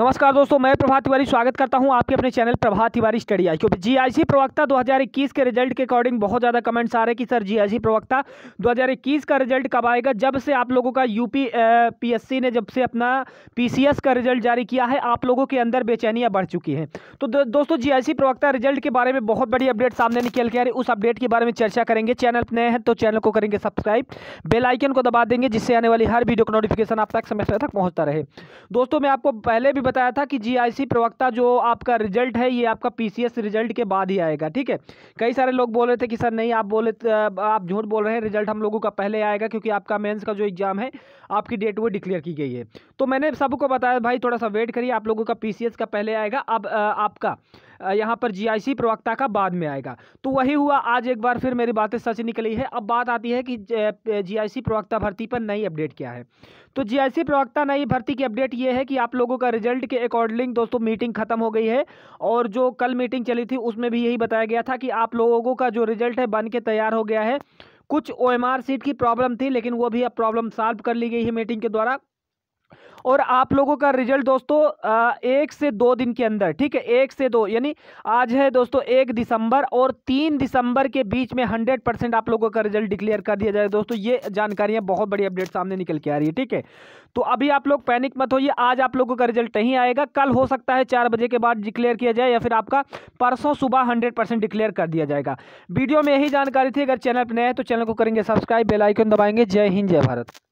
नमस्कार दोस्तों मैं प्रभात तिवारी स्वागत करता हूं आपके अपने चैनल प्रभात तिवारी स्टडी आज क्योंकि जीआईसी प्रवक्ता 2021 के रिजल्ट के अकॉर्डिंग बहुत ज़्यादा कमेंट्स आ रहे हैं कि सर जीआईसी प्रवक्ता 2021 का रिजल्ट कब आएगा जब से आप लोगों का यूपी पीएससी ने जब से अपना पी का रिजल्ट जारी किया है आप लोगों के अंदर बेचैनियाँ बढ़ चुकी हैं तो दो, दोस्तों जी प्रवक्ता रिजल्ट के बारे में बहुत बड़ी अपडेट सामने निकल के आ रही उस अपडेट के बारे में चर्चा करेंगे चैनल नए हैं तो चैनल को करेंगे सब्सक्राइब बेलाइकन को दबा देंगे जिससे आने वाली हर वीडियो का नोटिफिकेशन आप तक समय तक पहुँचता रहे दोस्तों मैं आपको पहले भी बताया था कि जीआईसी प्रवक्ता जो आपका रिजल्ट है ये आपका पीसीएस रिजल्ट के बाद ही आएगा ठीक है कई सारे लोग बोल रहे थे कि सर नहीं आप बोले आप झूठ बोल रहे हैं रिजल्ट हम लोगों का पहले आएगा क्योंकि आपका मेंस का जो एग्ज़ाम है आपकी डेट वो डिक्लेयर की गई है तो मैंने सबको बताया भाई थोड़ा सा वेट करिए आप लोगों का पी का पहले आएगा अब आपका यहाँ पर जीआईसी प्रवक्ता का बाद में आएगा तो वही हुआ आज एक बार फिर मेरी बातें सच निकली है अब बात आती है कि जीआईसी प्रवक्ता भर्ती पर नई अपडेट क्या है तो जीआईसी प्रवक्ता नई भर्ती की अपडेट ये है कि आप लोगों का रिजल्ट के अकॉर्डिंग दोस्तों मीटिंग खत्म हो गई है और जो कल मीटिंग चली थी उसमें भी यही बताया गया था कि आप लोगों का जो रिजल्ट है बन के तैयार हो गया है कुछ ओ सीट की प्रॉब्लम थी लेकिन वो भी अब प्रॉब्लम सॉल्व कर ली गई है मीटिंग के द्वारा और आप लोगों का रिजल्ट दोस्तों एक से दो दिन के अंदर ठीक है एक से दो यानी आज है दोस्तों एक दिसंबर और तीन दिसंबर के बीच में हंड्रेड परसेंट आप लोगों का रिजल्ट डिक्लेयर कर दिया जाएगा दोस्तों ये जानकारियाँ बहुत बड़ी अपडेट सामने निकल के आ रही है ठीक है तो अभी आप लोग पैनिक मत होइए आज आप लोगों का रिजल्ट नहीं आएगा कल हो सकता है चार बजे के बाद डिक्लेयर किया जाए या फिर आपका परसों सुबह हंड्रेड परसेंट डिक्लेयर कर दिया जाएगा वीडियो में यही जानकारी थी अगर चैनल पर नए हैं तो चैनल को करेंगे सब्सक्राइब बेलाइकन दबाएंगे जय हिंद जय भारत